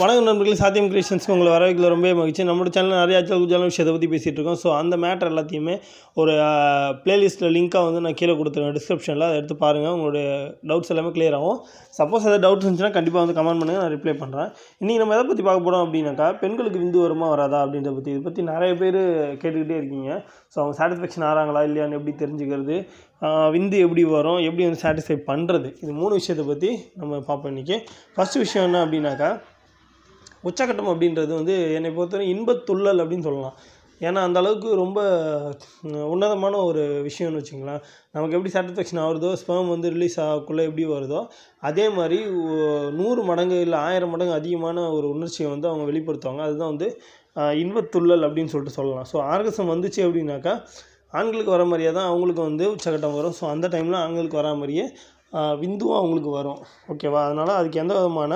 வணக்கம் நண்பர்கள் சாத்தியம் கிரியேஷன்ஸ்க்கு உங்களை வரவேற்கில் ரொம்ப மகிழ்ச்சி நம்மளோட சேனல் நிறைய அச்சல் குஜாலும் விஷயத்தை பற்றி பேசிகிட்டு இருக்கோம் ஸோ அந்த மேட்டர் எல்லாத்தையுமே ஒரு பிளேலிஸ்ட்டில் லிங்க்காக வந்து நான் கீழே கொடுத்துருவேன் டிஸ்கிரிப்ஷனில் அதை எடுத்து பாருங்கள் உங்களுடைய டவுட்ஸ் எல்லாமே கிளியர் ஆகும் சப்போஸ் எதாவது டவுட்ஸ் இருந்துச்சுன்னா கண்டிப்பாக வந்து கமெண்ட் பண்ணுங்கள் நான் ரிப்ளை பண்ணுறேன் இன்றைக்கி நம்ம எதை பற்றி பார்க்க போகிறோம் அப்படின்னாக்கா பெண்களுக்கு விந்து வருமா வராதா அப்படின்றத பற்றி இதை பற்றி நிறைய பேர் கேட்டுக்கிட்டே இருக்கீங்க ஸோ அவங்க சாட்டிஸ்ஃபேக்ஷன் ஆகிறாங்களா இல்லையான்னு எப்படி தெரிஞ்சுக்கிறது விந்து எப்படி வரும் எப்படி வந்து சாட்டிஸ்ஃபை பண்ணுறது இது மூணு விஷயத்தை பற்றி நம்ம பார்ப்போம் இன்றைக்கி ஃபஸ்ட்டு விஷயம் என்ன அப்படின்னாக்கா உச்சகட்டம் அப்படின்றது வந்து என்னை பொறுத்தவரை இன்பத்துள்ளல் அப்படின்னு சொல்லலாம் ஏன்னா அந்த அளவுக்கு ரொம்ப உன்னதமான ஒரு விஷயம்னு வச்சுங்களேன் நமக்கு எப்படி சாட்டிஸ்ஃபேக்ஷன் ஆகுறதோ ஸ்பேம் வந்து ரிலீஸ் ஆகக்குள்ளே எப்படி வருதோ அதே மாதிரி நூறு மடங்கு இல்லை ஆயிரம் மடங்கு அதிகமான ஒரு உணர்ச்சியை வந்து அவங்க வெளிப்படுத்துவாங்க அதுதான் வந்து இன்பத்துள்ளல் அப்படின்னு சொல்லிட்டு சொல்லலாம் ஸோ ஆர்கசம் வந்துச்சு அப்படின்னாக்கா ஆண்களுக்கு வர மாதிரியே தான் அவங்களுக்கு வந்து உச்சக்கட்டம் வரும் ஸோ அந்த டைமில் ஆண்களுக்கு வரா மாதிரியே விந்துவும் அவங்களுக்கு வரும் ஓகேவா அதனால் அதுக்கு எந்த விதமான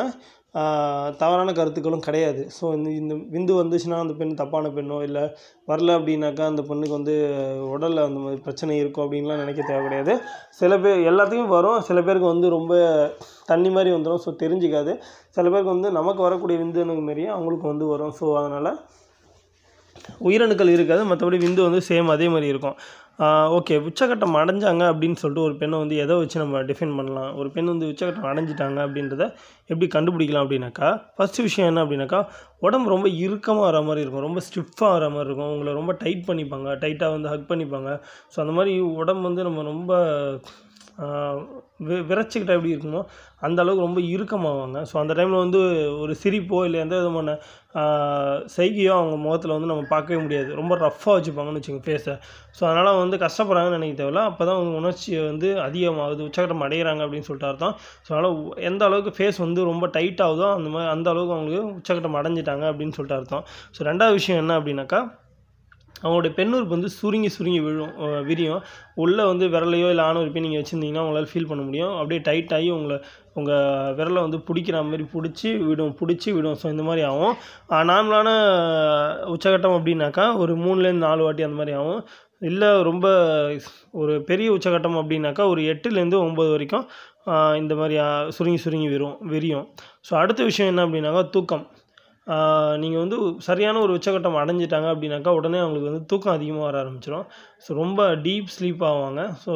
தவறான கருத்துக்களும் கிடையாது ஸோ இந்த இந்த விந்து வந்துச்சுன்னா அந்த பெண் தப்பான பெண்ணோ இல்லை வரல அப்படின்னாக்கா அந்த பெண்ணுக்கு வந்து உடலில் அந்த மாதிரி பிரச்சனை இருக்கும் அப்படின்லாம் நினைக்க தேவை கிடையாது சில பேர் எல்லாத்துக்கும் வரும் சில பேருக்கு வந்து ரொம்ப தண்ணி மாதிரி வந்துடும் ஸோ தெரிஞ்சிக்காது சில பேருக்கு வந்து நமக்கு வரக்கூடிய விந்துனுக்கு மாரியே அவங்களுக்கு வந்து வரும் ஸோ அதனால் உயிரணுக்கள் இருக்காது மற்றபடி விந்து வந்து சேம் அதே மாதிரி இருக்கும் ஓகே உச்சக்கட்டம் அடைஞ்சாங்க அப்படின்னு சொல்லிட்டு ஒரு பெண்ணை வந்து எதை வச்சு நம்ம டிஃபைன் பண்ணலாம் ஒரு பெண் வந்து உச்சக்கட்டம் அடைஞ்சிட்டாங்க அப்படின்றத எப்படி கண்டுபிடிக்கலாம் அப்படின்னாக்கா ஃபஸ்ட்டு விஷயம் என்ன அப்படின்னாக்கா உடம்பு ரொம்ப இறுக்கமாக வர மாதிரி இருக்கும் ரொம்ப ஸ்டிஃபாக வர மாதிரி இருக்கும் உங்களை ரொம்ப டைட் பண்ணிப்பாங்க டைட்டாக வந்து ஹக் பண்ணிப்பாங்க ஸோ அந்த மாதிரி உடம்பு வந்து நம்ம ரொம்ப வி விரைச்சிக்கிட்டால் எப்படி இருக்குமோ அந்த அளவுக்கு ரொம்ப இறுக்கமாவாங்க ஸோ அந்த டைமில் வந்து ஒரு சிரிப்போ இல்லை எந்த விதமான செய்கையோ அவங்க முகத்தில் வந்து நம்ம பார்க்கவே முடியாது ரொம்ப ரஃப்பாக வச்சுப்பாங்கன்னு வச்சுங்க ஃபேஸை ஸோ அதனால் வந்து கஷ்டப்படுறாங்கன்னு நினைக்க தேவையில்ல அப்போ தான் அவங்க உணர்ச்சி வந்து அதிகமாகுது உச்சகட்டம் அடைகிறாங்க அப்படின்னு சொல்லிட்டு அர்த்தம் ஸோ அதனால் எந்த அளவுக்கு ஃபேஸ் வந்து ரொம்ப டைட் ஆகுதோ அந்த மாதிரி அந்த அளவுக்கு அவங்களுக்கு உச்சகட்டம் அடைஞ்சிட்டாங்க அப்படின்னு சொல்லிட்டு அர்த்தம் ஸோ ரெண்டாவது விஷயம் என்ன அப்படின்னாக்கா அவங்களுடைய பெண்ணுறுப்பு வந்து சுருங்கி சுருங்கி விழும் விரியும் உள்ளே வந்து விரலையோ இல்லை ஆண் நீங்கள் வச்சுருந்தீங்கன்னா உங்களால் ஃபீல் பண்ண முடியும் அப்படியே டைட் ஆகி உங்களை உங்கள் விரலை வந்து பிடிக்கிற மாதிரி பிடிச்சி விடும் பிடிச்சி விடும் ஸோ இந்த மாதிரி ஆகும் நார்மலான உச்சகட்டம் அப்படின்னாக்கா ஒரு மூணுலேருந்து நாலு வாட்டி அந்த மாதிரி ஆகும் இல்லை ரொம்ப ஒரு பெரிய உச்சகட்டம் அப்படின்னாக்கா ஒரு எட்டுலேருந்து ஒம்பது வரைக்கும் இந்த மாதிரி சுருங்கி சுருங்கி விரும் விரியும் ஸோ அடுத்த விஷயம் என்ன அப்படின்னாக்கா தூக்கம் நீங்கள் வந்து சரியான ஒரு உச்சகட்டம் அடைஞ்சிட்டாங்க அப்படின்னாக்கா உடனே அவங்களுக்கு வந்து தூக்கம் அதிகமாக வர ஆரம்பிச்சிடும் ஸோ ரொம்ப டீப் ஸ்லீப் ஆவாங்க ஸோ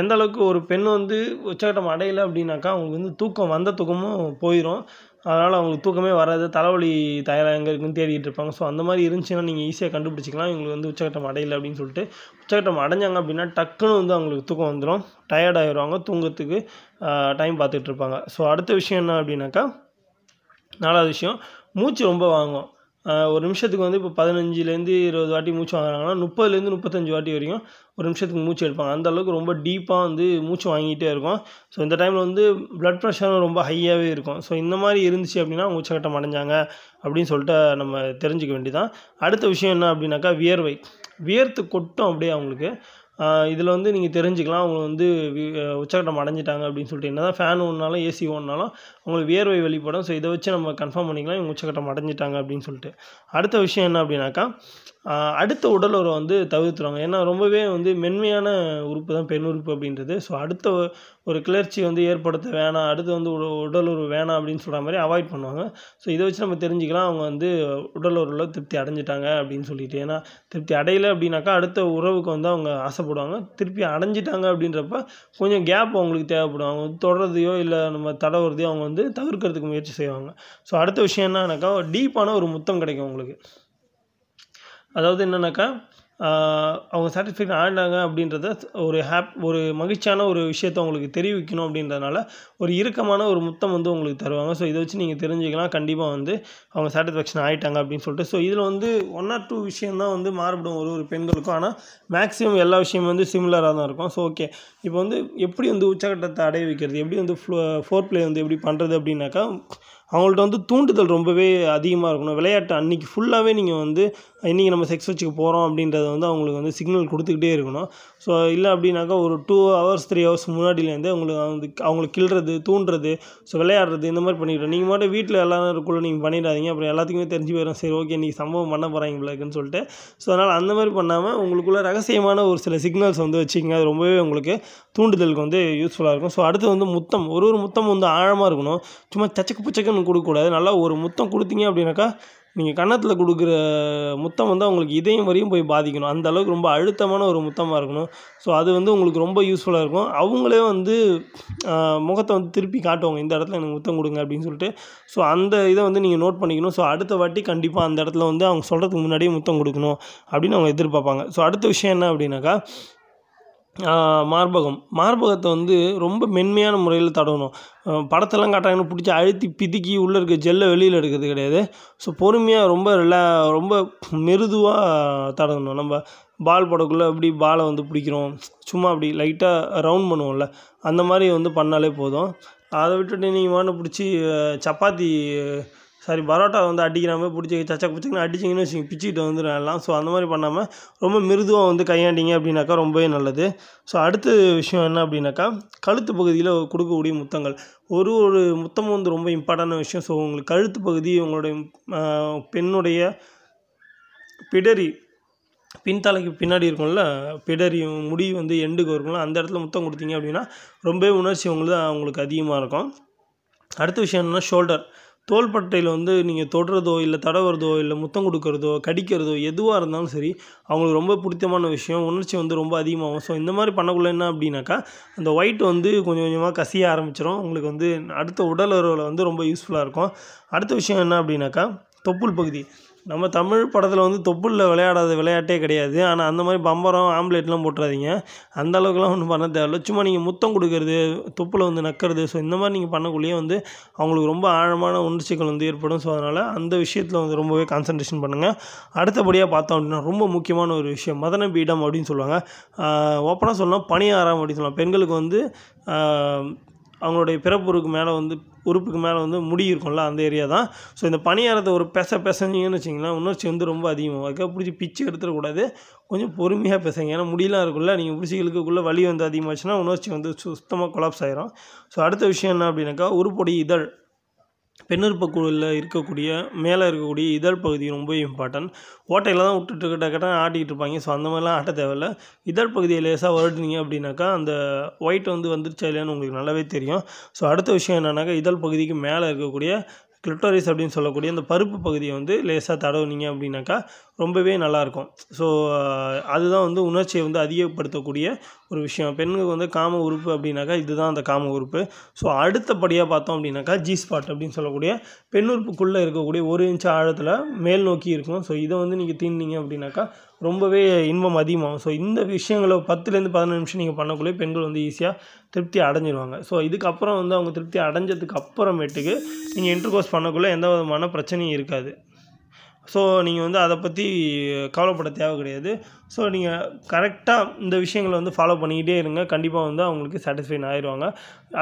எந்த அளவுக்கு ஒரு பெண் வந்து உச்சகட்டம் அடையலை அப்படின்னாக்கா அவங்களுக்கு வந்து தூக்கம் வந்த தூக்கமும் போயிடும் அதனால் அவங்களுக்கு தூக்கமே வராது தலைவலி தயாராக எங்கே இருக்குன்னு தேடிட்டு இருப்பாங்க ஸோ அந்த மாதிரி இருந்துச்சுன்னா நீங்கள் ஈஸியாக கண்டுபிடிச்சிக்கலாம் இவங்களுக்கு வந்து உச்சகட்டம் அடையலை அப்படின்னு சொல்லிட்டு உச்சகட்டம் அடைஞ்சாங்க அப்படின்னா டக்குன்னு வந்து அவங்களுக்கு தூக்கம் வந்துடும் டயர்ட் ஆயிடுவாங்க தூங்கத்துக்கு டைம் பார்த்துட்டு இருப்பாங்க ஸோ அடுத்த விஷயம் என்ன அப்படின்னாக்கா நாலாவது விஷயம் மூச்சு ரொம்ப வாங்கும் ஒரு நிமிஷத்துக்கு வந்து இப்போ பதினஞ்சுலேருந்து இருபது வாட்டி மூச்சு வாங்குறாங்கன்னா முப்பதுலேருந்து முப்பத்தஞ்சு வாட்டி வரைக்கும் ஒரு நிமிஷத்துக்கு மூச்சு எடுப்பாங்க அந்த அளவுக்கு ரொம்ப டீப்பாக வந்து மூச்சு வாங்கிட்டே இருக்கும் ஸோ இந்த டைமில் வந்து ப்ளட் ப்ரெஷரும் ரொம்ப ஹையாகவே இருக்கும் ஸோ இந்த மாதிரி இருந்துச்சு அப்படின்னா உச்சகட்டம் அடைஞ்சாங்க அப்படின்னு சொல்லிட்டு நம்ம தெரிஞ்சுக்க வேண்டியதான் அடுத்த விஷயம் என்ன அப்படின்னாக்கா வியர்வை வியர்த்து கொட்டும் அப்படியே அவங்களுக்கு இதில் வந்து நீங்கள் தெரிஞ்சுக்கலாம் அவங்க வந்து உச்சக்கட்டம் அடைஞ்சிட்டாங்க அப்படின்னு சொல்லிட்டு என்ன தான் ஃபேன் ஓடினாலும் ஏசி ஓடினாலும் அவங்களுக்கு வியர்வை வெளிப்படும் ஸோ இதை வச்சு நம்ம கன்ஃபார்ம் பண்ணிக்கலாம் இவங்க உச்சக்கட்டம் அடைஞ்சிட்டாங்க அப்படின்னு சொல்லிட்டு அடுத்த விஷயம் என்ன அப்படின்னாக்கா அடுத்த உடல் உறவை வந்து தவிர்த்துருவாங்க ஏன்னா ரொம்பவே வந்து மென்மையான உறுப்பு தான் பெண் உறுப்பு அப்படின்றது ஸோ அடுத்த ஒரு கிளர்ச்சி வந்து ஏற்படுத்த வேணாம் அடுத்து வந்து உடல் உறவு வேணாம் அப்படின்னு சொல்கிற மாதிரி அவாய்ட் பண்ணுவாங்க ஸோ இதை வச்சு நம்ம தெரிஞ்சுக்கலாம் அவங்க வந்து உடல் உறவில் திருப்தி அடைஞ்சிட்டாங்க அப்படின்னு சொல்லிட்டு ஏன்னா திருப்தி அடையலை அப்படின்னாக்கா அடுத்த உறவுக்கு வந்து அவங்க ஆசைப்படுவாங்க திருப்பி அடைஞ்சிட்டாங்க அப்படின்றப்ப கொஞ்சம் கேப் அவங்களுக்கு தேவைப்படும் அவங்க தொடரதையோ இல்லை நம்ம தடவுறதையோ அவங்க வந்து தவிர்க்கிறதுக்கு முயற்சி செய்வாங்க ஸோ அடுத்த விஷயம் என்னன்னாக்கா டீப்பான ஒரு முத்தம் கிடைக்கும் உங்களுக்கு அதாவது என்னென்னாக்கா அவங்க சாட்டிஸ்ஃபேக்ஷன் ஆனாங்க அப்படின்றத ஒரு ஹாப் ஒரு மகிழ்ச்சியான ஒரு விஷயத்தை உங்களுக்கு தெரிவிக்கணும் அப்படின்றதுனால ஒரு இறுக்கமான ஒரு முத்தம் வந்து உங்களுக்கு தருவாங்க ஸோ இதை வச்சு நீங்கள் தெரிஞ்சுக்கலாம் கண்டிப்பாக வந்து அவங்க சாட்டிஸ்ஃபேக்ஷன் ஆகிட்டாங்க அப்படின்னு சொல்லிட்டு ஸோ இதில் வந்து ஒன் ஆர் டூ விஷயந்தான் வந்து மாறுபடும் ஒரு ஒரு பெண்களுக்கும் ஆனால் மேக்ஸிமம் எல்லா விஷயமும் வந்து சிமிலராக தான் இருக்கும் ஸோ ஓகே இப்போ வந்து எப்படி வந்து உச்சகட்டத்தை அடைய வைக்கிறது எப்படி வந்து ஃப்ளோ ஃபோர் பிளே வந்து எப்படி பண்ணுறது அப்படின்னாக்கா அவங்கள்ட்ட வந்து தூண்டுதல் ரொம்பவே அதிகமாக இருக்கணும் விளையாட்டு அன்றைக்கி ஃபுல்லாகவே நீங்கள் வந்து இன்றைக்கி நம்ம செக்ஸ் வச்சுக்க போகிறோம் அப்படின்றத வந்து அவங்களுக்கு வந்து சிக்னல் கொடுத்துக்கிட்டே இருக்கணும் ஸோ இல்லை அப்படின்னாக்கா ஒரு டூ ஹவர்ஸ் த்ரீ ஹவர்ஸ் முன்னாடியிலேருந்து அவங்களுக்கு வந்து அவங்களை கிள்றது தூண்டுறது ஸோ விளையாடுறது இந்த மாதிரி பண்ணிக்கிட்டோம் நீங்கள் மட்டும் வீட்டில் எல்லாரும் இருக்குள்ள நீங்கள் பண்ணிடாதீங்க அப்புறம் எல்லாத்துக்குமே தெரிஞ்சு போயிடும் சரி ஓகே நீங்கள் சம்பவம் பண்ண போகிறாங்க பிள்ளைக்குன்னு சொல்லிட்டு ஸோ அதனால் அந்த மாதிரி பண்ணாமல் உங்களுக்குள்ளே ரகசியமான ஒரு சில சிக்னல்ஸ் வந்து வச்சுக்கிங்க அது ரொம்பவே உங்களுக்கு தூண்டுதலுக்கு வந்து யூஸ்ஃபுல்லாக இருக்கும் ஸோ அடுத்து வந்து முத்தம் ஒரு ஒரு முத்தம் வந்து ஆழமாக இருக்கணும் சும்மா சச்சக்கு புச்சக்குன்னு கொடுக்கக்கூடாது நல்லா ஒரு முத்தம் கொடுத்தீங்க அப்படின்னாக்கா நீங்கள் கன்னத்தில் கொடுக்குற முத்தம் வந்து அவங்களுக்கு இதயம் வரையும் போய் பாதிக்கணும் அந்த அளவுக்கு ரொம்ப அழுத்தமான ஒரு முத்தமாக இருக்கணும் ஸோ அது வந்து உங்களுக்கு ரொம்ப யூஸ்ஃபுல்லாக இருக்கும் அவங்களே வந்து முகத்தை வந்து திருப்பி காட்டுவாங்க இந்த இடத்துல எனக்கு முத்தம் கொடுங்க அப்படின்னு சொல்லிட்டு ஸோ அந்த இதை வந்து நீங்கள் நோட் பண்ணிக்கணும் ஸோ அடுத்த வாட்டி கண்டிப்பாக அந்த இடத்துல வந்து அவங்க சொல்கிறதுக்கு முன்னாடியே முத்தம் கொடுக்கணும் அப்படின்னு அவங்க எதிர்பார்ப்பாங்க ஸோ அடுத்த விஷயம் என்ன அப்படின்னாக்கா மார்பகம் மார்பகத்தை வந்து ரொம்ப மென்மையான முறையில் தடவணும் படத்தெல்லாம் காட்டாங்கன்னு பிடிச்சி அழுத்தி பிதுக்கி உள்ளே இருக்க ஜெல்லை வெளியில் எடுக்கிறது கிடையாது ஸோ பொறுமையாக ரொம்ப ரிலா ரொம்ப மெருதுவாக தடவணும் நம்ம பால் போடக்குள்ளே அப்படி பாலை வந்து பிடிக்கிறோம் சும்மா அப்படி லைட்டாக ரவுண்ட் பண்ணுவோம்ல அந்த மாதிரி வந்து பண்ணாலே போதும் அதை விட்டுட்டு நீங்கள் வாண்டு பிடிச்சி சப்பாத்தி சாரி பரோட்டா வந்து அடிக்கிறாமல் பிடிச்சி சச்சா பிடிச்சிங்கன்னா அடிச்சிங்கன்னு வச்சுங்க பிச்சுக்கிட்டு வந்து எல்லாம் ஸோ அந்த மாதிரி பண்ணாமல் ரொம்ப மிருதுவாக வந்து கையாண்டிங்க அப்படின்னாக்கா ரொம்பவே நல்லது ஸோ அடுத்த விஷயம் என்ன அப்படின்னாக்கா கழுத்து பகுதியில் கொடுக்கக்கூடிய முத்தங்கள் ஒரு ஒரு முத்தமும் வந்து ரொம்ப இம்பார்ட்டான விஷயம் ஸோ உங்களுக்கு கழுத்து பகுதி உங்களுடைய பெண்ணுடைய பிடரி பின்தலைக்கு பின்னாடி இருக்கும்ல பிடரி முடி வந்து எண்டுக்கு இருக்கும்ல அந்த இடத்துல முத்தம் கொடுத்தீங்க அப்படின்னா ரொம்பவே உணர்ச்சி உங்களுக்கு அவங்களுக்கு அதிகமாக இருக்கும் அடுத்த விஷயம் என்னென்னா ஷோல்டர் தோள்பட்டையில் வந்து நீங்கள் தொடுறதோ இல்லை தடவுறதோ இல்லை முத்தம் கொடுக்கறதோ கடிக்கிறதோ எதுவாக இருந்தாலும் சரி அவங்களுக்கு ரொம்ப பிடித்தமான விஷயம் உணர்ச்சி வந்து ரொம்ப அதிகமாகும் ஸோ இந்த மாதிரி பண்ணக்குள்ள என்ன அப்படின்னாக்கா அந்த ஒயிட் வந்து கொஞ்சம் கொஞ்சமாக கசிய ஆரம்பிச்சிடும் உங்களுக்கு வந்து அடுத்த உடல் வந்து ரொம்ப யூஸ்ஃபுல்லாக இருக்கும் அடுத்த விஷயம் என்ன அப்படின்னாக்கா தொப்புள் பகுதி நம்ம தமிழ் படத்தில் வந்து தொப்புளில் விளையாடாத விளையாட்டே கிடையாது ஆனால் அந்த மாதிரி பம்பரம் ஆம்லேட்லாம் போட்டுறாதீங்க அந்த அளவுக்குலாம் ஒன்றும் பண்ண தேவையில்ல சும்மா நீங்கள் முத்தம் கொடுக்கறது தொப்பில் வந்து நக்கிறது ஸோ இந்த மாதிரி நீங்கள் பண்ணக்குள்ளேயே வந்து அவங்களுக்கு ரொம்ப ஆழமான உணர்ச்சிகள் வந்து ஏற்படும் ஸோ அதனால் அந்த விஷயத்தில் வந்து ரொம்பவே கான்சன்ட்ரேஷன் பண்ணுங்கள் அடுத்தபடியாக பார்த்தோம் அப்படின்னா ரொம்ப முக்கியமான ஒரு விஷயம் மதன பீடம் அப்படின்னு சொல்லுவாங்க ஓப்பனாக சொல்லலாம் பணியாரம் அப்படின்னு சொல்லலாம் பெண்களுக்கு வந்து அவங்களுடைய பிறப்புறுக்கு மேலே வந்து உறுப்புக்கு மேலே வந்து முடி இருக்கும்ல அந்த ஏரியா தான் ஸோ இந்த பணியாரத்தை ஒரு பெச பெசஞ்சிங்கன்னு வச்சிங்கன்னா உணர்ச்சி வந்து ரொம்ப அதிகமாக அதுக்காக பிடிச்சி பிச்சு எடுத்துடக்கூடாது கொஞ்சம் பொறுமையாக பேசுங்க ஏன்னா முடியெலாம் இருக்குல்ல நீங்கள் பிடிச்சிகளுக்குள்ளே வலி வந்து அதிகமாகச்சுன்னா உணர்ச்சி வந்து சுத்தமாக கொலாப்ஸ் ஆகிரும் ஸோ அடுத்த விஷயம் என்ன அப்படின்னாக்கா உருப்பொடி இதழ் பெண்ணுறுப்புக்குழுவில் இருக்கக்கூடிய மேலே இருக்கக்கூடிய இதழ் பகுதி ரொம்ப இம்பார்ட்டன்ட் ஓட்டையில் தான் விட்டுட்டு கிட்ட ஆட்டிகிட்டு இருப்பாங்க ஸோ அந்த மாதிரிலாம் ஆட்ட தேவையில்ல இதழ் பகுதியை லேசாக வருடுனீங்க அப்படின்னாக்கா அந்த ஒயிட் வந்து வந்துருச்சா இல்லையான்னு உங்களுக்கு நல்லாவே தெரியும் ஸோ அடுத்த விஷயம் என்னென்னாக்கா இதழ் பகுதிக்கு மேலே இருக்கக்கூடிய கிளிட்டோரிஸ் அப்படின்னு சொல்லக்கூடிய அந்த பருப்பு பகுதியை வந்து லேசாக தடவுனீங்க அப்படின்னாக்கா ரொம்பவே நல்லாயிருக்கும் ஸோ அதுதான் வந்து உணர்ச்சியை வந்து அதிகப்படுத்தக்கூடிய ஒரு விஷயம் பெண்ணுக்கு வந்து காம உறுப்பு அப்படின்னாக்கா இதுதான் அந்த காம உறுப்பு ஸோ அடுத்தபடியாக பார்த்தோம் அப்படின்னாக்கா ஜி ஸ்பாட் அப்படின்னு சொல்லக்கூடிய பெண் உறுப்புக்குள்ளே இருக்கக்கூடிய ஒரு இன்ச் ஆழத்தில் மேல் நோக்கி இருக்கும் ஸோ இதை வந்து நீங்கள் தீண்டிங்க அப்படின்னாக்கா ரொம்பவே இன்பம் அதிகமாகும் ஸோ இந்த விஷயங்களை பத்துலேருந்து பதினஞ்சு நிமிஷம் நீங்கள் பண்ணக்குள்ளே பெண்கள் வந்து ஈஸியாக திருப்தி அடைஞ்சிருவாங்க ஸோ இதுக்கப்புறம் வந்து அவங்க திருப்தி அடைஞ்சதுக்கு அப்புறமேட்டுக்கு நீங்கள் இன்டர்கோர்ஸ் பண்ணக்குள்ளே எந்த விதமான பிரச்சனையும் இருக்காது ஸோ நீங்கள் வந்து அதை பற்றி கவலைப்பட தேவை கிடையாது ஸோ நீங்கள் கரெக்டாக இந்த விஷயங்களை வந்து ஃபாலோ பண்ணிக்கிட்டே இருங்க கண்டிப்பாக வந்து அவங்களுக்கு சாட்டிஸ்ஃபைட் ஆயிடுவாங்க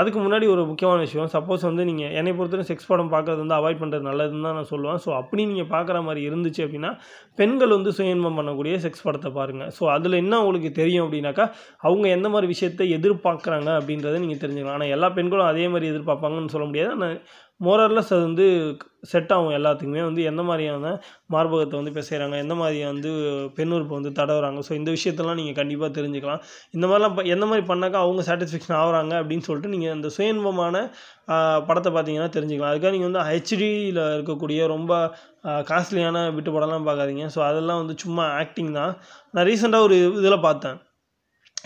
அதுக்கு முன்னாடி ஒரு முக்கியமான விஷயம் சப்போஸ் வந்து நீங்கள் என்னை பொறுத்தவரை செக்ஸ் படம் பார்க்குறது வந்து அவாய்ட் பண்ணுறது நல்லதுன்னு தான் நான் சொல்லுவேன் ஸோ அப்படி நீங்கள் பார்க்குற மாதிரி இருந்துச்சு அப்படின்னா பெண்கள் வந்து சுயன்பம் பண்ணக்கூடிய செக்ஸ் படத்தை பாருங்கள் ஸோ அதில் என்ன உங்களுக்கு தெரியும் அப்படின்னாக்கா அவங்க எந்த மாதிரி விஷயத்தை எதிர்பார்க்குறாங்க அப்படின்றத நீங்கள் தெரிஞ்சுக்கலாம் ஆனால் எல்லா பெண்களும் அதே மாதிரி எதிர்பார்ப்பாங்கன்னு சொல்ல முடியாது ஆனால் மோரர்லஸ் அது வந்து செட் ஆகும் எல்லாத்துக்குமே வந்து எந்த மாதிரியான மார்பகத்தை வந்து பேசுகிறாங்க எந்த மாதிரியான வந்து பெண்ணுறுப்பை வந்து தட வராங்க ஸோ இந்த விஷயத்தெல்லாம் நீங்கள் கண்டிப்பாக தெரிஞ்சுக்கலாம் இந்த மாதிரிலாம் எந்த மாதிரி பண்ணாக்கா அவங்க சாட்டிஸ்ஃபேக்ஷன் ஆகிறாங்க அப்படின்னு சொல்லிட்டு நீங்கள் அந்த சுயன்பமான படத்தை பார்த்தீங்கன்னா தெரிஞ்சுக்கலாம் அதுக்காக நீங்கள் வந்து ஹெச்டியில் இருக்கக்கூடிய ரொம்ப காஸ்ட்லியான விட்டு படம்லாம் பார்க்காதீங்க ஸோ அதெல்லாம் வந்து சும்மா ஆக்டிங் தான் நான் ரீசெண்டாக ஒரு இதில் பார்த்தேன்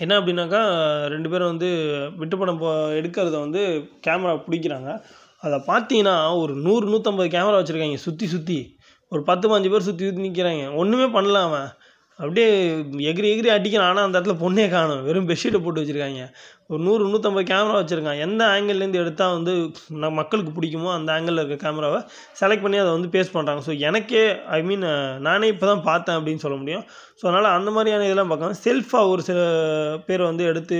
என்ன அப்படின்னாக்கா ரெண்டு பேரும் வந்து விட்டுப்படம் போ எடுக்கிறத வந்து கேமரா பிடிக்கிறாங்க அதை பார்த்தீங்கன்னா ஒரு நூறு நூற்றம்பது கேமரா வச்சுருக்காங்க சுற்றி சுற்றி ஒரு பத்து பாஞ்சு பேர் சுற்றி சுற்றி நிற்கிறாங்க ஒன்றுமே பண்ணலாம் அவன் அப்படியே எகிரி எகிரி அடிக்கணும் ஆனால் அந்த இடத்துல பொண்ணே காணும் வெறும் பெட்ஷீட்டை போட்டு வச்சுருக்காங்க ஒரு நூறு நூற்றம்பது கேமரா வச்சுருக்கான் எந்த ஆங்கிள்லேருந்து எடுத்தால் வந்து மக்களுக்கு பிடிக்குமோ அந்த ஆங்கிளில் இருக்க கேமராவை செலக்ட் பண்ணி அதை வந்து பேஸ் பண்ணுறாங்க ஸோ எனக்கே ஐ மீன் நானே இப்போ தான் பார்த்தேன் அப்படின்னு சொல்ல முடியும் ஸோ அதனால் அந்த மாதிரியான இதெல்லாம் பார்க்கலாம் செல்ஃபாக ஒரு சில பேர் வந்து எடுத்து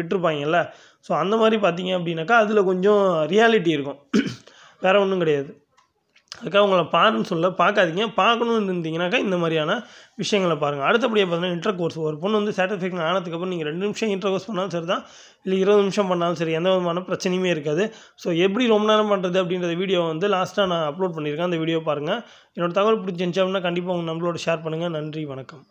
விட்டுருப்பாங்கல்ல ஸோ அந்த மாதிரி பார்த்தீங்க அப்படின்னாக்கா அதில் கொஞ்சம் ரியாலிட்டி இருக்கும் வேறு ஒன்றும் கிடையாது அதுக்காக உங்களை பாருன்னு சொல்ல பார்க்காதீங்க பார்க்கணுன்னு இருந்தீங்கன்னாக்கா இந்த மாதிரியான விஷயங்களை பாருங்கள் அடுத்தபடியாக பார்த்தீங்கன்னா இன்டர் கோர்ஸ் ஒரு பொண்ணு வந்து சாட்டிஸ்ஃபேக்ஷன் ஆனதுக்கப்புறம் நீங்கள் ரெண்டு நிமிஷம் இன்டர் கோர்ஸ் பண்ணாலும் சரி தான் இல்லை இருபது நிமிஷம் பண்ணாலும் சரி எந்த விதமான பிரச்சனையுமே இருக்காது ஸோ எப்படி ரொம்ப நேரம் பண்ணுறது அப்படின்றத வீடியோ வந்து லாஸ்ட்டாக நான் அப்லோட் பண்ணியிருக்கேன் அந்த வீடியோ பாருங்கள் என்னோடய தகவல் பிடிச்சிருந்துச்சு அப்படின்னா கண்டிப்பாக உங்கள் நம்மளோட ஷேர் பண்ணுங்கள் நன்றி வணக்கம்